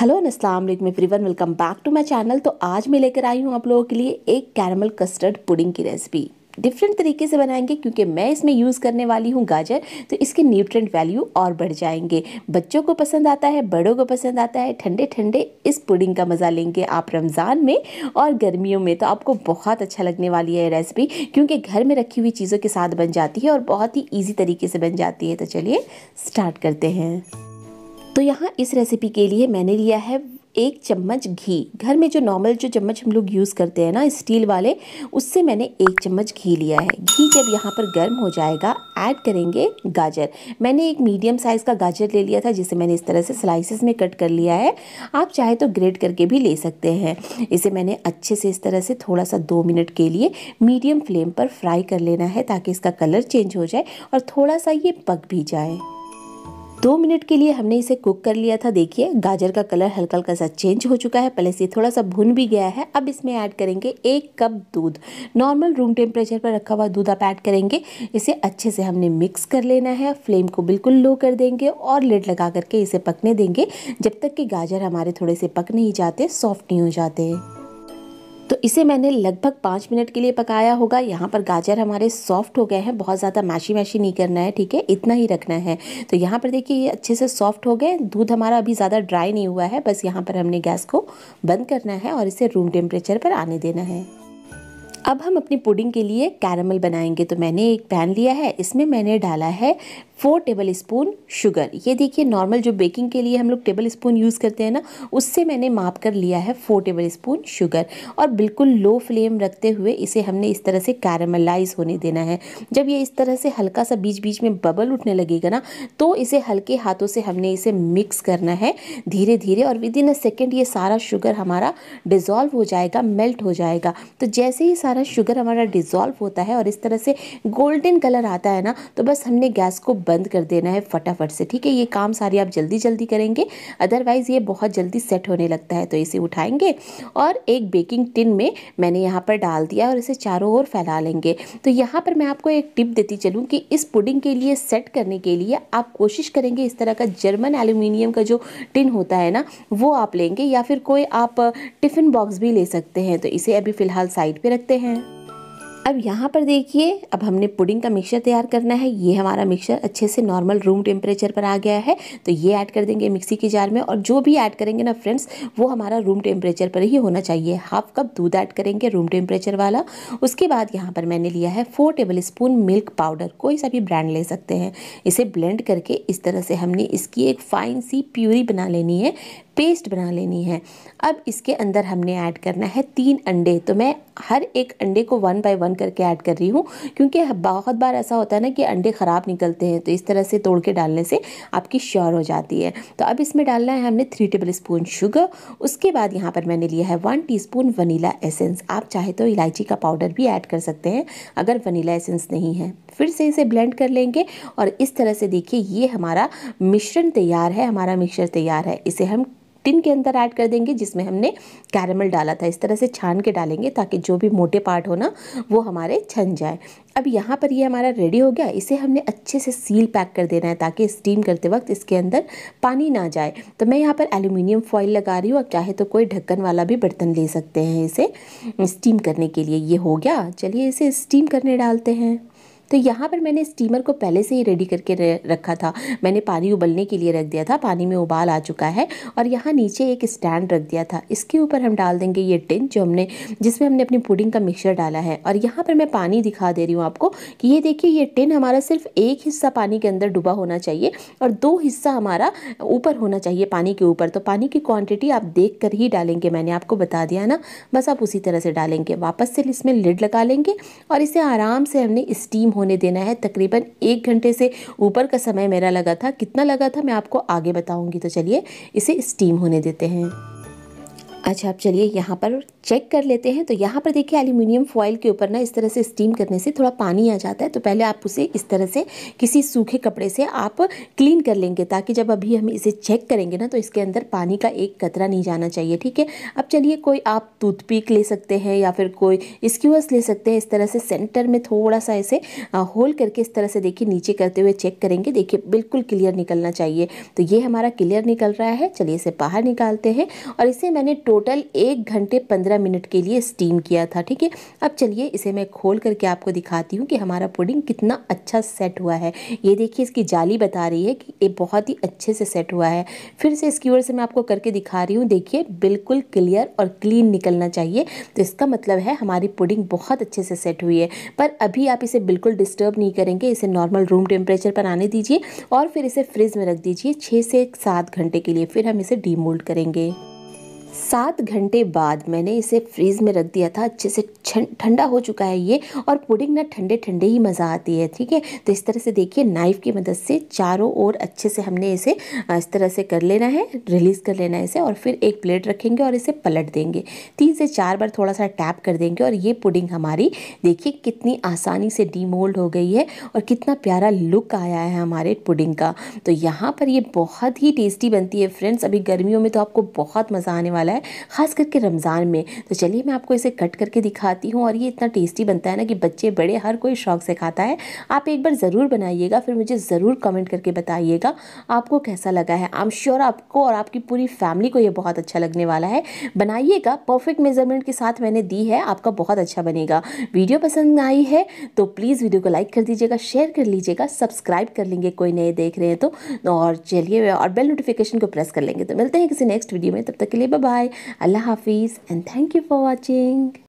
hello अस्सलाम वालेकुम everyone welcome back to my channel तो आज मैं लेकर आई हूँ आप लोगों के लिए एक कैरमल कस्टर्ड पुडिंग की रेसिपी डिफरेंट तरीके से बनाएंगे क्योंकि मैं इसमें यूज़ करने वाली हूँ गाजर तो इसके न्यूट्रेंट वैल्यू और बढ़ जाएंगे बच्चों को पसंद आता है बड़ों को पसंद आता है ठंडे ठंडे इस पुडिंग का मज़ा लेंगे आप रमज़ान में और गर्मियों में तो आपको बहुत अच्छा लगने वाली है ये रेसिपी क्योंकि घर में रखी हुई चीज़ों के साथ बन जाती है और बहुत ही ईजी तरीके से बन जाती है तो चलिए स्टार्ट करते हैं तो यहाँ इस रेसिपी के लिए मैंने लिया है एक चम्मच घी घर में जो नॉर्मल जो चम्मच हम लोग यूज़ करते हैं ना स्टील वाले उससे मैंने एक चम्मच घी लिया है घी जब यहाँ पर गर्म हो जाएगा ऐड करेंगे गाजर मैंने एक मीडियम साइज़ का गाजर ले लिया था जिसे मैंने इस तरह से स्लाइसेस में कट कर लिया है आप चाहे तो ग्रेट करके भी ले सकते हैं इसे मैंने अच्छे से इस तरह से थोड़ा सा दो मिनट के लिए मीडियम फ्लेम पर फ्राई कर लेना है ताकि इसका कलर चेंज हो जाए और थोड़ा सा ये पक भी जाए दो मिनट के लिए हमने इसे कुक कर लिया था देखिए गाजर का कलर हल्का हल्का सा चेंज हो चुका है पहले से थोड़ा सा भुन भी गया है अब इसमें ऐड करेंगे एक कप दूध नॉर्मल रूम टेम्परेचर पर रखा हुआ दूध आप ऐड करेंगे इसे अच्छे से हमने मिक्स कर लेना है फ्लेम को बिल्कुल लो कर देंगे और लेट लगा करके इसे पकने देंगे जब तक कि गाजर हमारे थोड़े से पक नहीं जाते सॉफ्ट नहीं हो जाते तो इसे मैंने लगभग पाँच मिनट के लिए पकाया होगा यहाँ पर गाजर हमारे सॉफ्ट हो गए हैं बहुत ज़्यादा मैशी मैशी नहीं करना है ठीक है इतना ही रखना है तो यहाँ पर देखिए ये अच्छे से सॉफ्ट हो गए दूध हमारा अभी ज़्यादा ड्राई नहीं हुआ है बस यहाँ पर हमने गैस को बंद करना है और इसे रूम टेम्परेचर पर आने देना है अब हम अपनी पुडिंग के लिए कैरमल बनाएंगे तो मैंने एक पैन लिया है इसमें मैंने डाला है फोर टेबल स्पून शुगर ये देखिए नॉर्मल जो बेकिंग के लिए हम लोग टेबल स्पून यूज़ करते हैं ना उससे मैंने माप कर लिया है फोर टेबल स्पून शुगर और बिल्कुल लो फ्लेम रखते हुए इसे हमने इस तरह से कैरमलाइज होने देना है जब ये इस तरह से हल्का सा बीच बीच में बबल उठने लगेगा ना तो इसे हल्के हाथों से हमने इसे मिक्स करना है धीरे धीरे और विद इन अ सेकेंड ये सारा शुगर हमारा डिज़ोल्व हो जाएगा मेल्ट हो जाएगा तो जैसे ही सारा शुगर हमारा डिजॉल्व होता है और इस तरह से गोल्डन कलर आता है ना तो बस हमने गैस को बंद कर देना है फटाफट से ठीक है ये काम सारी आप जल्दी जल्दी करेंगे अदरवाइज़ ये बहुत जल्दी सेट होने लगता है तो इसे उठाएंगे और एक बेकिंग टिन में मैंने यहाँ पर डाल दिया और इसे चारों ओर फैला लेंगे तो यहाँ पर मैं आपको एक टिप देती चलूँ कि इस पुडिंग के लिए सेट करने के लिए आप कोशिश करेंगे इस तरह का जर्मन एल्यूमिनियम का जो टिन होता है ना वो आप लेंगे या फिर कोई आप टिफ़िन बॉक्स भी ले सकते हैं तो इसे अभी फ़िलहाल साइड पर रखते हैं हैं अब यहाँ पर देखिए अब हमने पुडिंग का मिक्सचर तैयार करना है ये हमारा मिक्सचर अच्छे से नॉर्मल रूम टेम्परेचर पर आ गया है तो ये ऐड कर देंगे मिक्सी के जार में और जो भी ऐड करेंगे ना फ्रेंड्स वो हमारा रूम टेम्परेचर पर ही होना चाहिए हाफ कप दूध ऐड करेंगे रूम टेम्परेचर वाला उसके बाद यहाँ पर मैंने लिया है four tablespoon milk powder कोई सा भी ब्रांड ले सकते हैं इसे ब्लेंड करके इस तरह से हमने इसकी एक फाइन सी प्यूरी बना लेनी है पेस्ट बना लेनी है अब इसके अंदर हमने ऐड करना है तीन अंडे तो मैं हर एक अंडे को वन बाय वन करके ऐड कर रही हूँ क्योंकि बहुत बार ऐसा होता है ना कि अंडे ख़राब निकलते हैं तो इस तरह से तोड़ के डालने से आपकी श्योर हो जाती है तो अब इसमें डालना है हमने थ्री टेबल स्पून शुगर उसके बाद यहाँ पर मैंने लिया है one teaspoon vanilla essence आप चाहे तो इलायची का पाउडर भी ऐड कर सकते हैं अगर वनीला एसेंस नहीं है फिर से इसे ब्लेंड कर लेंगे और इस तरह से देखिए ये हमारा मिश्रण तैयार है हमारा मिक्सचर तैयार है इसे हम टिन के अंदर ऐड कर देंगे जिसमें हमने कैरमल डाला था इस तरह से छान के डालेंगे ताकि जो भी मोटे पार्ट हो ना वो हमारे छन जाए अब यहाँ पर ये हमारा रेडी हो गया इसे हमने अच्छे से सील पैक कर देना है ताकि स्टीम करते वक्त इसके अंदर पानी ना जाए तो मैं यहाँ पर एल्यूमिनियम फॉइल लगा रही हूँ अब चाहे तो कोई ढक्कन वाला भी बर्तन ले सकते हैं इसे स्टीम करने के लिए ये हो गया चलिए इसे स्टीम करने डालते हैं तो यहाँ पर मैंने स्टीमर को पहले से ही रेडी करके रखा था मैंने पानी उबलने के लिए रख दिया था पानी में उबाल आ चुका है और यहाँ नीचे एक स्टैंड रख दिया था इसके ऊपर हम डाल देंगे ये टिन जो हमने जिसमें हमने अपनी पुडिंग का मिक्सचर डाला है और यहाँ पर मैं पानी दिखा दे रही हूँ आपको कि ये देखिए ये टिन हमारा सिर्फ एक हिस्सा पानी के अंदर डूबा होना चाहिए और दो हिस्सा हमारा ऊपर होना चाहिए पानी के ऊपर तो पानी की क्वांटिटी आप देख कर ही डालेंगे मैंने आपको बता दिया ना बस आप उसी तरह से डालेंगे वापस से इसमें लिड लगा लेंगे और इसे आराम से हमने स्टीम होने देना है तकरीबन एक घंटे से ऊपर का समय मेरा लगा था कितना लगा था मैं आपको आगे बताऊंगी तो चलिए इसे स्टीम होने देते हैं अच्छा आप चलिए यहाँ पर चेक कर लेते हैं तो यहाँ पर देखिए एल्यूमिनियम फॉइल के ऊपर ना इस तरह से स्टीम करने से थोड़ा पानी आ जाता है तो पहले आप उसे इस तरह से किसी सूखे कपड़े से आप क्लीन कर लेंगे ताकि जब अभी हम इसे चेक करेंगे ना तो इसके अंदर पानी का एक कतरा नहीं जाना चाहिए ठीक है अब चलिए कोई आप टूथपिक ले सकते हैं या फिर कोई स्क्यूअर्स ले सकते हैं इस तरह से सेंटर में थोड़ा सा इसे होल करके इस तरह से देखिए नीचे करते हुए चेक करेंगे देखिए बिल्कुल क्लियर निकलना चाहिए तो ये हमारा क्लियर निकल रहा है चलिए इसे बाहर निकालते हैं और इसे मैंने टोटल एक घंटे पंद्रह पंद्रह मिनट के लिए स्टीम किया था ठीक है अब चलिए इसे मैं खोल करके आपको दिखाती हूँ कि हमारा पुडिंग कितना अच्छा सेट हुआ है ये देखिए इसकी जाली बता रही है कि ये बहुत ही अच्छे से सेट हुआ है फिर से इसकी ओर से मैं आपको करके दिखा रही हूँ देखिए बिल्कुल क्लियर और क्लीन निकलना चाहिए तो इसका मतलब है हमारी पुडिंग बहुत अच्छे से सेट हुई है पर अभी आप इसे बिल्कुल डिस्टर्ब नहीं करेंगे इसे नॉर्मल रूम टेम्परेचर पर आने दीजिए और फिर इसे फ्रिज में रख दीजिए छः से सात घंटे के लिए फिर हम इसे डीमोल्ड करेंगे सात घंटे बाद मैंने इसे फ्रीज़ में रख दिया था अच्छे से ठंडा हो चुका है ये और पुडिंग ना ठंडे ठंडे ही मज़ा आती है ठीक है तो इस तरह से देखिए नाइफ़ की मदद से चारों ओर अच्छे से हमने इसे इस तरह से कर लेना है रिलीज़ कर लेना है इसे और फिर एक प्लेट रखेंगे और इसे पलट देंगे तीन से चार बार थोड़ा सा टैप कर देंगे और ये पुडिंग हमारी देखिए कितनी आसानी से डीमोल्ड हो गई है और कितना प्यारा लुक आया है हमारे पुडिंग का तो यहाँ पर ये बहुत ही टेस्टी बनती है फ्रेंड्स अभी गर्मियों में तो आपको बहुत मज़ा आने वाला वाला है ख़ास करके रमज़ान में तो चलिए मैं आपको इसे कट करके दिखाती हूँ और ये इतना टेस्टी बनता है ना कि बच्चे बड़े हर कोई शौक से खाता है आप एक बार ज़रूर बनाइएगा फिर मुझे ज़रूर कमेंट करके बताइएगा आपको कैसा लगा है आई एम श्योर आपको और आपकी पूरी फैमिली को ये बहुत अच्छा लगने वाला है बनाइएगा परफेक्ट मेज़रमेंट के साथ मैंने दी है आपका बहुत अच्छा बनेगा वीडियो पसंद आई है तो प्लीज़ वीडियो को लाइक कर दीजिएगा शेयर कर लीजिएगा सब्सक्राइब कर लेंगे कोई नए देख रहे हैं तो और चलिए और बेल नोटिफिकेशन को प्रेस कर लेंगे तो मिलते हैं किसी नेक्स्ट वीडियो में तब तक के लिए bye bye allah hafiz and thank you for watching